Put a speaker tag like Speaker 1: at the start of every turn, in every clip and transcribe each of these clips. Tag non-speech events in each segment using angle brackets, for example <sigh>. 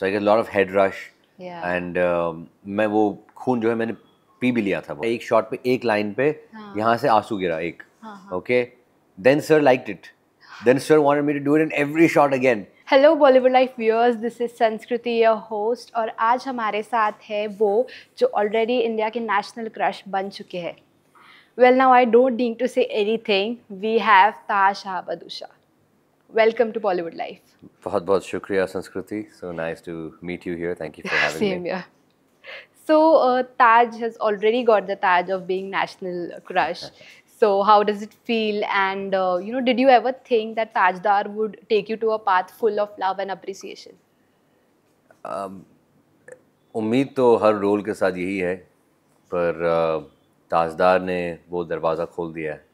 Speaker 1: So I get lot of head rush and मैं वो खून जो है मैंने पी भी लिया था वो एक शॉट पे एक लाइन पे हाँ. यहाँ से आंसू गिरा एक okay then sir like it then sir want me to do it in every shot again
Speaker 2: hello Bollywood Life viewers this is Sanskriti your host और आज हमारे साथ है वो जो ऑलरेडी इंडिया के नेशनल क्रश बन चुके हैं well now I don't need to say anything we have Taha Shah Badussha welcome to Bollywood Life
Speaker 1: बहुत बहुत शुक्रिया Sanskriti so nice to meet you here thank you for having me
Speaker 2: so Taj has already got the ताज of being national crush so how does it feel and you know did you ever think that Tajdar would take you to a path full of love and appreciation
Speaker 1: उम्मीद तो हर role के साथ यही है पर ताजदार uh, ने वो दरवाज़ा खोल दिया है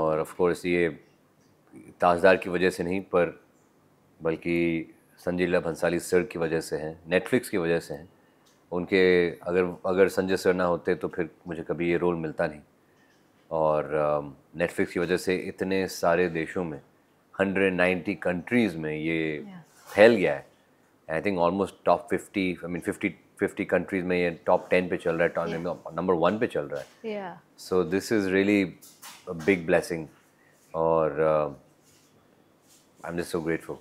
Speaker 1: और ऑफ कोर्स ये ताजदार की वजह से नहीं पर बल्कि संजय लीला भंसाली सर की वजह से हैं नेटफ्लिक्स की वजह से हैं उनके अगर अगर संजय सर ना होते तो फिर मुझे कभी ये रोल मिलता नहीं और नेटफ्लिक्स की वजह से इतने सारे देशों में 190 कंट्रीज़ में ये फैल गया है I think almost top fifty I mean fifty fifty countries में ये टॉप टेन पे चल रहा है टॉप नंबर वन पे चल रहा है so this is really big blessing और uh, I'm just so grateful.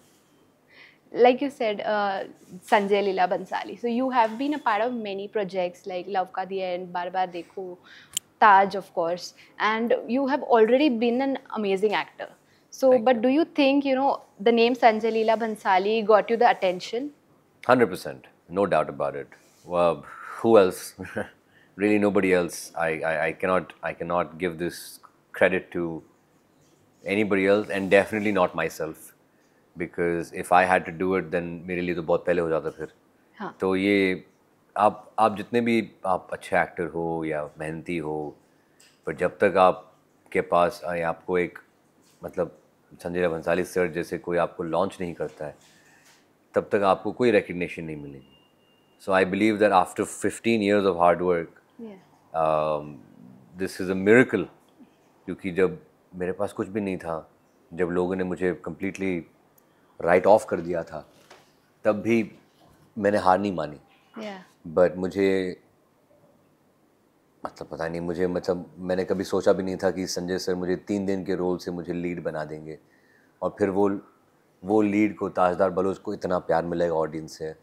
Speaker 2: Like you said, uh, Sanjay Leela Bansali. So you have been a part of many projects like Love Ka The End, Bar Bar Dekho, Taj, of course, and you have already been an amazing actor. So, Thank but you. do you think you know the name Sanjay Leela Bansali got you the attention?
Speaker 1: Hundred percent, no doubt about it. Well, who else? <laughs> really, nobody else. I, I, I cannot I cannot give this credit to anybody else and definitely not myself because if I had to do it then मेरे लिए तो बहुत पहले हो जाता फिर हाँ. तो ये आप आप जितने भी आप अच्छे एक्टर हो या मेहनती हो पर जब तक आप के पास आपको एक मतलब संजय भंसाली सर जैसे कोई आपको लॉन्च नहीं करता है तब तक आपको कोई रिकग्निशन नहीं मिलेगी so I believe that after fifteen years of hard work this is a miracle क्योंकि जब मेरे पास कुछ भी नहीं था जब लोगों ने मुझे कम्प्लीटली राइट ऑफ कर दिया था तब भी मैंने हार नहीं मानी बट yeah. मुझे मतलब पता नहीं मुझे मतलब मैंने कभी सोचा भी नहीं था कि संजय सर मुझे तीन दिन के रोल से मुझे लीड बना देंगे और फिर वो वो लीड को ताजदार बलोच को इतना प्यार मिलेगा ऑडियंस से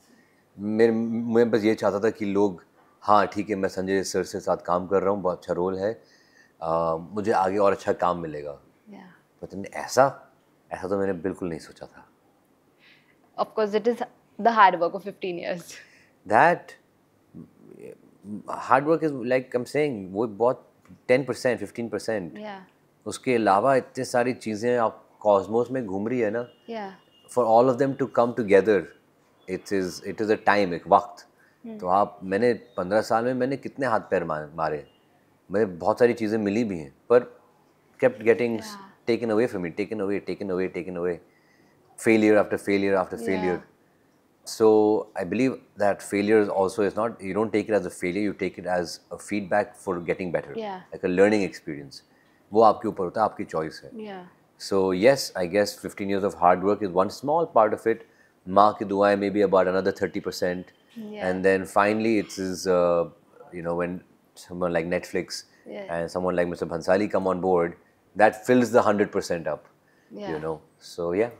Speaker 1: मेरे मैं बस ये चाहता था कि लोग हाँ ठीक है मैं संजय सर से साथ काम कर रहा हूँ बहुत अच्छा रोल है मुझे आगे और अच्छा काम मिलेगा yeah. तो ऐसा ऐसा तो मैंने बिल्कुल नहीं सोचा था
Speaker 2: of course it is the hard
Speaker 1: वो बहुत टेन परसेंट फिफ्टीन परसेंट उसके अलावा इतने सारी चीज़ें आप कॉस्मोस में घूम रही है ना for all of them to come together it's is it is a time एक वक्त hmm. तो आप मैंने पंद्रह साल में मैंने कितने हाथ पैर मारे मैं बहुत सारी चीज़ें मिली भी हैं पर kept getting taken away from me taken away taken away taken away failure after failure after failure so I believe that failure also is not you don't take it as a failure you take it as a feedback for getting better like a learning experience वो आपके ऊपर होता है आपकी choice है so yes I guess fifteen years of hard work is one small part of it माँ की दुआएं may be about another thirty percent and then finally it's is you know when someone like Netflix yeah. and someone like Mr. Bhansali come on board, that fills the 100% up, yeah. you know. So, yeah.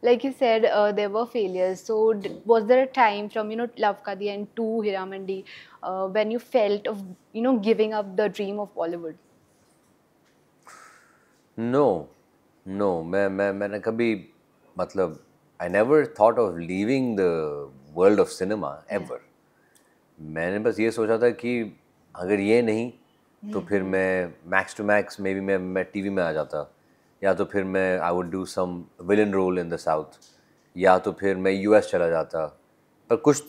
Speaker 2: Like you said, uh, there were failures. So, was there a time from, you know, Love Kadi and to Hiramandi uh, when you felt of, you know, giving up the dream of Bollywood?
Speaker 1: No, no. मैं, मैं, I. कभी I. I never thought of leaving the world of cinema ever I. बस ये सोचा अगर ये नहीं तो फिर मैं max to max may be मैं मैं टी में आ जाता या तो फिर मैं I would do some villain role in the South या तो फिर मैं यू चला जाता पर कुछ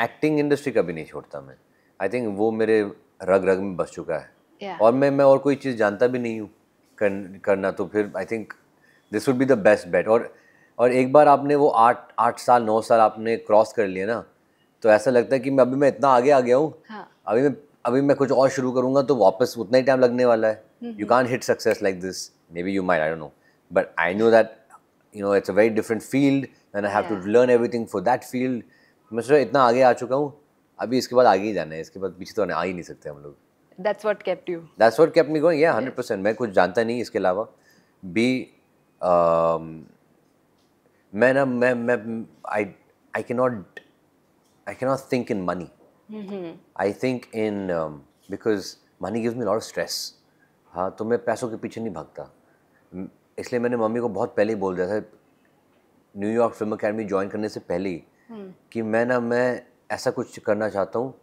Speaker 1: एक्टिंग इंडस्ट्री का भी नहीं छोड़ता मैं आई थिंक वो मेरे रग रग में बस चुका है yeah. और मैं मैं और कोई चीज़ जानता भी नहीं हूँ कर, करना तो फिर I think this would be the best bet और और एक बार आपने वो आठ आठ साल नौ साल आपने क्रॉस कर लिए ना तो ऐसा लगता है कि मैं अभी मैं इतना आगे आ गया हूँ हाँ. अभी मैं अभी मैं कुछ और शुरू करूंगा तो वापस उतना ही टाइम लगने वाला है you can hit success like this may be you might I know but I know that you know it's a very different field and I have to learn everything for that field मैं सोचा इतना आगे आ चुका हूँ अभी इसके बाद आगे ही जाना है इसके बाद पीछे तो आ ही नहीं सकते हम लोग
Speaker 2: That's what kept you.
Speaker 1: That's what kept me going. Yeah, hundred percent. मैं कुछ जानता नहीं इसके अलावा बी um, मैं ना मैं मैं I I can not I can not think in money I hmm I think in um, because money gives me lot of stress. हाँ तो मैं पैसों के पीछे नहीं भागता इसलिए मैंने मम्मी को बहुत पहले ही बोल दिया था न्यूयॉर्क फिल्म अकेडमी ज्वाइन करने से पहले ही hmm. कि मैं ना मैं ऐसा कुछ करना चाहता हूँ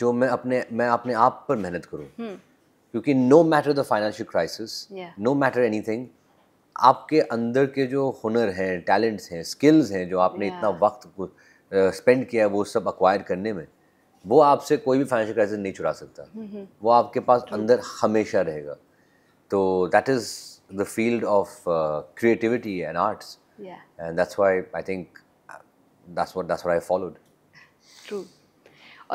Speaker 1: जो मैं अपने मैं अपने आप पर मेहनत करूँ hmm. क्योंकि no matter the financial crisis no matter thing आपके अंदर के जो हुनर हैं टैलेंट्स हैं स्किल्स हैं जो आपने yeah. इतना वक्त स्पेंड किया है वो सब अक्वायर करने में वो आपसे कोई भी फाइनेंशियल क्राइसिस नहीं छुड़ा सकता वो आपके पास अंदर हमेशा रहेगा तो that is the field of creativity and arts and that's why I think that's what that's what I followed. True.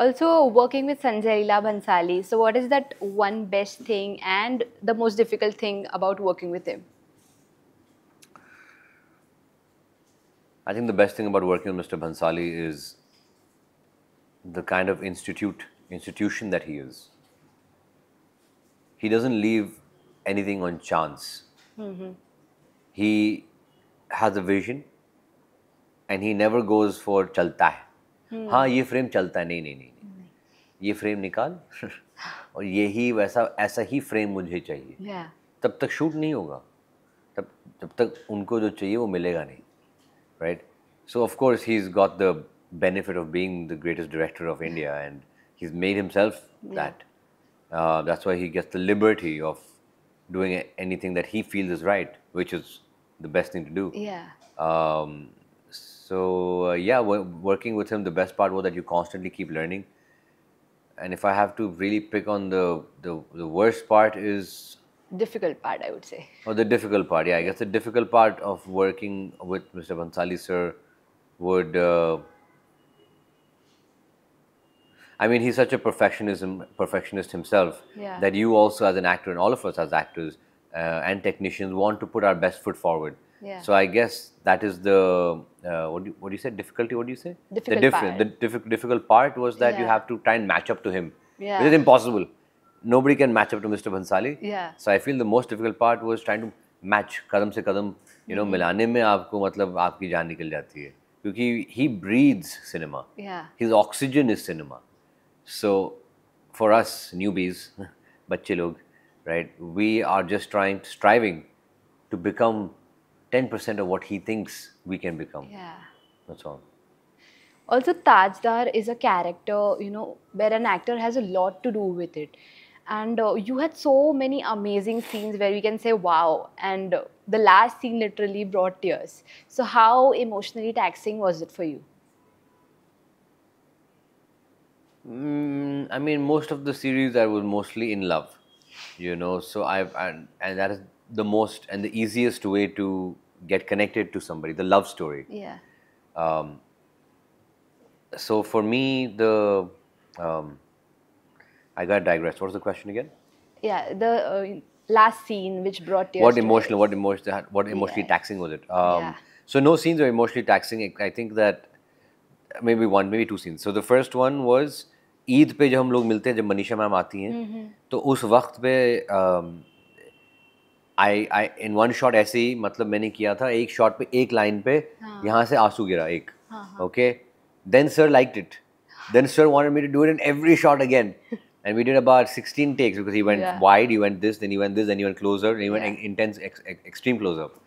Speaker 2: Also working with Sanjay Leela Bhansali. So what is that one best thing and the most difficult thing about working with him?
Speaker 1: I think the best thing about working with Mr. Bhansali is the kind of institute institution that he is. He doesn't leave anything on chance. Mm-hmm. He has a vision, and he never goes for chalta है. Hmm. हाँ ये frame चलता है नहीं नहीं नहीं, नहीं. ये फ्रेम निकाल और यही वैसा ऐसा ही फ्रेम मुझे चाहिए yeah. तब तक शूट नहीं होगा तब तब तक उनको जो चाहिए वो मिलेगा नहीं right so of course he is got the benefit of being the greatest director of India, and he's made himself yeah. that. Uh, that's why he gets the liberty of doing anything that he feels is right, which is the best thing to do. Yeah. Um, so uh, yeah, working with him, the best part was that you constantly keep learning. And if I have to really pick on the the, the worst part is
Speaker 2: difficult part, I would say.
Speaker 1: Or oh, the difficult part, yeah. I guess the difficult part of working with Mr. Bansali sir would. Uh, I mean, he's such a perfectionism perfectionist himself yeah. that you also, as an actor, and all of us as actors uh, and technicians, want to put our best foot forward. Yeah. So I guess that is the uh, what, do you, what do you say difficulty? What do you say? Difficult the different the diff difficult part was that yeah. you have to try and match up to him. Yeah. It's impossible. Nobody can match up to Mr. Bansali. Yeah. So I feel the most difficult part was trying to match kadam se kadam you know mm-hmm. milane में आपको matlab आपकी jaan nikal जाती hai. Because he breathes cinema. Yeah. His oxygen is cinema. So for us newbies, <laughs> bache right, we are just trying, striving to become 10% of what he thinks we can become. Yeah. That's all.
Speaker 2: Also, Tajdar is a character, you know, where an actor has a lot to do with it. And uh, you had so many amazing scenes where you can say, wow. And uh, the last scene literally brought tears. So, how emotionally taxing was it for you?
Speaker 1: Mm, I mean, most of the series I was mostly in love, you know. So I've and, and that is the most and the easiest way to get connected to somebody, the love story. Yeah. Um, so for me, the um, I got digressed. What was the question again?
Speaker 2: Yeah, the uh, last scene which brought you. What emotional?
Speaker 1: What emotional? What emotionally yeah. taxing was it? Um, yeah. So no scenes are emotionally taxing. I think that maybe one, maybe two scenes. So the first one was Eid पे जो हम लोग मिलते हैं जब Manisha ma'am आती हैं तो उस वक्त पे आई आई इन वन शॉट ऐसे ही मतलब मैंने किया था एक शॉट पे एक लाइन पे हाँ. यहाँ से आंसू गिरा एक okay then sir like it then sir wanted me to do it in every shot again and we did about 16 takes because he went yeah. wide, he went this, then he went this, then he went closer, then he went yeah. intense, ex ex extreme close up.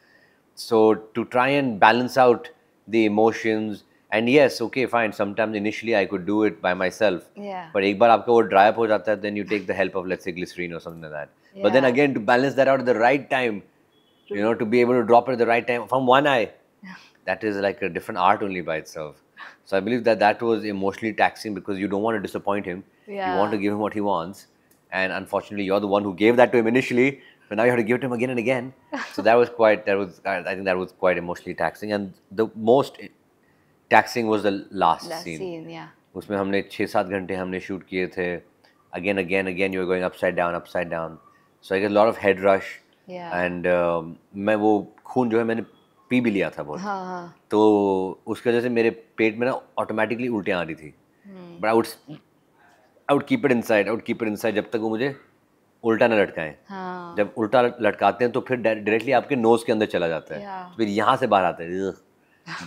Speaker 1: So to try and balance out the emotions, and yes okay fine sometimes initially I could do it by myself but एक बार आपका वो dry up हो जाता है then you take the help of let's glycerine और something that but then again to balance that out the right time you know to be able to drop at the right time from one eye that is like a different art only by itself So I believe that that was emotionally taxing because you don't want to disappoint him. Yeah. You want to give him what he wants. And unfortunately, you're the one who gave that to him initially. But now you have to give it to him again and again. so that was quite, that was, I think that was quite emotionally taxing. And the most taxing was the last scene उसमें हमने छः सात घंटे हमने shoot किए थे again again again you are going upside down, upside down. So I get a lot of head rush. Um, मैं वो खून जो है मैंने पी भी लिया था बहुत हाँ, हाँ. तो उसकी वजह से मेरे पेट में ना ऑटोमेटिकली उल्टियाँ आ रही थी but out out keep it inside I would keep it जब तक वो मुझे उल्टा ना लटकाए हाँ. जब उल्टा लटकाते हैं तो फिर डायरेक्टली आपके नोज के अंदर चला जाता है yeah. तो फिर यहाँ से बाहर आता है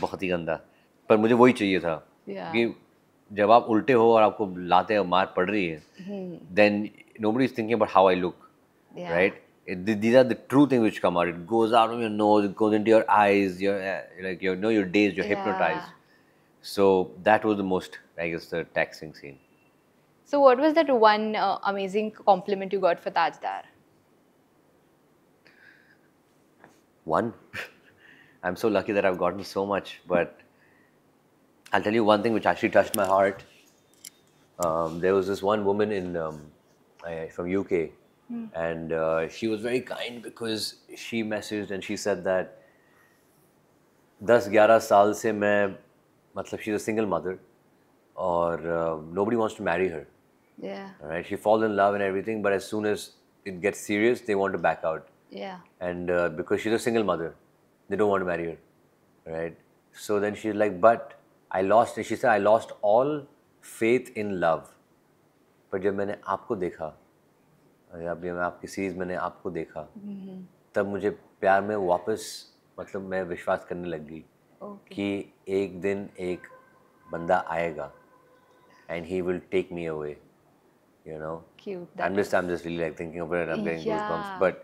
Speaker 1: बहुत ही गंदा पर मुझे वही चाहिए था yeah. कि जब आप उल्टे हो और आपको लाते और मार पड़ रही है then nobody is thinking about how I look right these are the true thing which come it goes are your nose goes in your eyes your like your no your days your hypnotise so that was the most I guess taxing scene
Speaker 2: So what was that one uh, amazing compliment you got for Tajdar?
Speaker 1: One? <laughs> I'm so lucky that I've gotten so much, but I'll tell you one thing which actually touched my heart. Um, there was this one woman in um, from UK, mm. and uh, she was very kind because she messaged and she said that 10-11 साल से मैं मतलब she's a single mother or uh, um, nobody wants to marry her. Yeah. Right? She falls in love and everything, but as soon as it gets serious, they want to back out. Yeah. And uh, because she's a single mother, they don't want to marry her. Right? So then she's like, but I lost she say I lost all faith in love पर जब मैंने आपको देखा अभी मैं आपकी series मैंने आपको देखा mm-hmm. तब मुझे प्यार में वापस मतलब मैं विश्वास करने लग गई okay. कि एक दिन एक बंदा आएगा and he will take me away you know
Speaker 2: I
Speaker 1: just really like thinking about but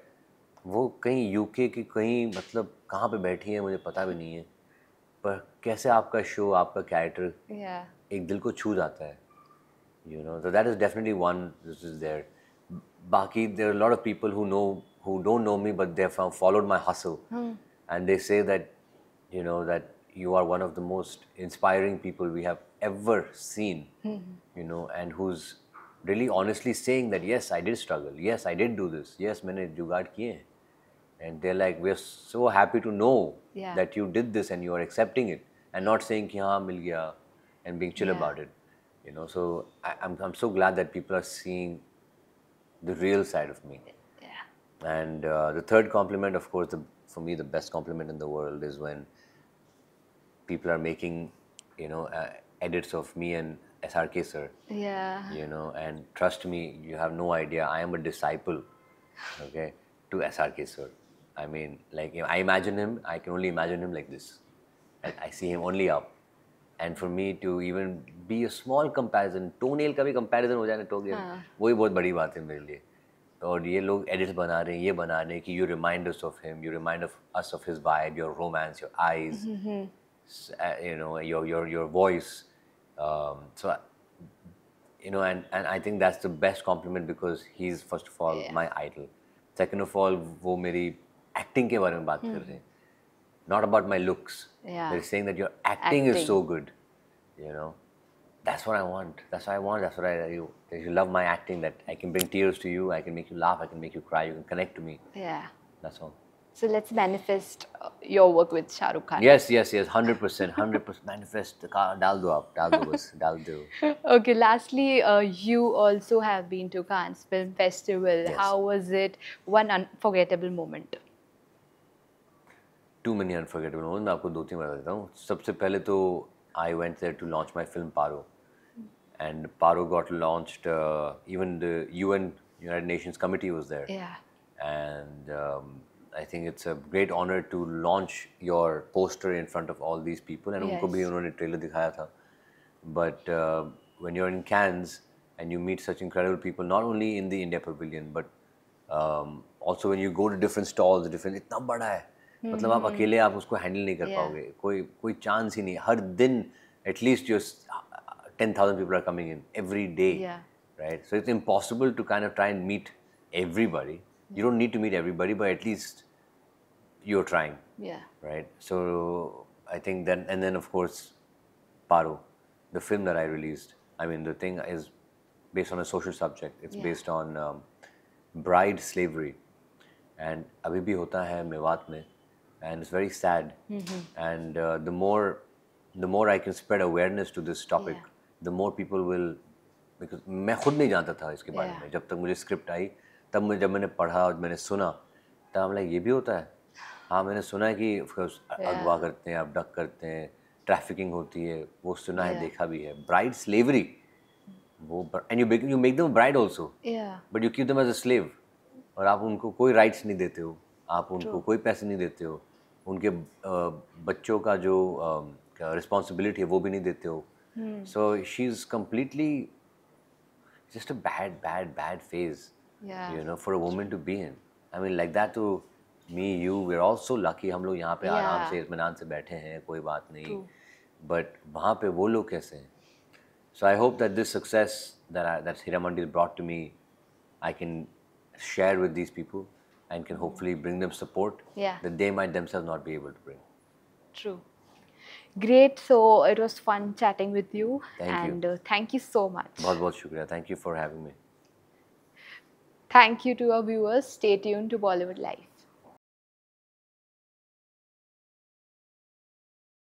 Speaker 1: वो कहीं यूके की कहीं मतलब कहाँ पे बैठी है मुझे पता भी नहीं है पर कैसे आपका शो आपका कैरेक्टर एक दिल को छू जाता है you know that is definitely one this is there बाकी they're lot of people who know who don't know me but they're followed my हसो and they say that you know that you are one of the most inspiring people we have ever seen you know and who is really honestly saying that yes I did struggle yes I did do this yes मैंने जुगाड़ किए हैं And they're like, we're so happy to know yeah. that you did this and you are accepting it and not saying, ki, Haan, mil gaya, and being chill yeah. about it. You know, so I, am I'm, I'm so glad that people are seeing the real side of me. Yeah. And uh, the third compliment, of course, the, for me, the best compliment in the world is when people are making, you know, uh, edits of me and SRK sir.
Speaker 2: Yeah.
Speaker 1: You know, and trust me, you have no idea. I am a disciple, okay, to SRK sir. I mean, like, you know, I imagine him, I can only imagine him like this. And I see him only up. And for me to even be a small comparison, टोनेल का भी comparison ho जाए toge, टोनेल हाँ. वही बहुत बड़ी बात है मेरे लिए और ये लोग एडिट्स बना रहे हैं ये बना रहे हैं कि you remind us of him you remind of us of his vibe your romance your eyes you know your your your voice so you know and, and i think that's the best compliment because he's first of all my idol second of all वो मेरी Acting के बारे में बात कर रहे looks not about my looks saying that your acting is so good. You know, that's what I want. That's what I want. That's what I you. you love my acting, that I can bring tears to you. I can make you laugh. I can make you cry. You can connect to me. Yeah. That's all.
Speaker 2: So let's manifest uh, your work with Shahrukh Khan. Yes,
Speaker 1: yes, yes. Hundred percent, hundred percent. Manifest. Uh, dal do up. Dal do bas. Dal do. <laughs>
Speaker 2: Okay. Lastly, uh, you also have been to Cannes Film Festival. Yes. How was it? One unforgettable moment.
Speaker 1: Too many unforgettable moment मैं आपको दो तीन बता देता हूँ सबसे पहले तो I went there to launch my film Paro and Paro got launch even the U N United Nations committee was there and I think it's a great honour to launch your poster in front of all these people and उनको भी उन्होंने trailer दिखाया था but when you are in and you meet such incredible people, not only in the India Pavilion, but um, also when you go to different stalls, different, इतना बड़ा bada hai. मतलब आप हम्म। अकेले आप उसको हैंडल नहीं कर yeah. पाओगे कोई कोई चांस ही नहीं हर दिन at least your ten thousand people are coming in every day right so it's impossible to kind of try and meet everybody you don't need to meet everybody but at least you are trying right so I think than and then of course Paro the film that I release I mean the thing is based on a social subject it's based on bride slavery and अभी भी होता है मेवात में and it's very sad. And uh, the more the more I can spread awareness to this topic, yeah. the more people will because मैं खुद नहीं जानता था इसके बारे में जब तक मुझे स्क्रिप्ट आई तब मुझे जब मैंने पढ़ा और मैंने सुना तब हमला ये भी होता है हाँ मैंने सुना है कि ऑफकोर्स अगवा करते हैं अबडक करते हैं ट्रैफिकिंग होती है वो सुना है देखा भी है ब्राइड स्लेवरी वो and you make you make them bride also but you keep them as a slave और आप उनको कोई राइट्स नहीं देते हो आप उनको कोई पैसे नहीं देते हो उनके बच्चों का जो रिस्पॉन्सिबिलिटी है वो भी नहीं देते हो so she is completely just a bad bad bad phase you know for a a to be in I mean like that to me you we are also lucky हम लोग यहाँ पे yeah. आराम से इतमान से बैठे हैं कोई बात नहीं बट वहाँ पे वो लोग कैसे हैं so I hope that this success that that Mandi brought to me I can share with these people and can hopefully bring them support yeah. that they might themselves not be able to bring.
Speaker 2: True. Great. So it was fun chatting with you. Thank and you. Uh, thank you so much. बहुत
Speaker 1: बहुत शुक्रिया. Thank you for having me.
Speaker 2: Thank you to our viewers. Stay tuned to Bollywood Life.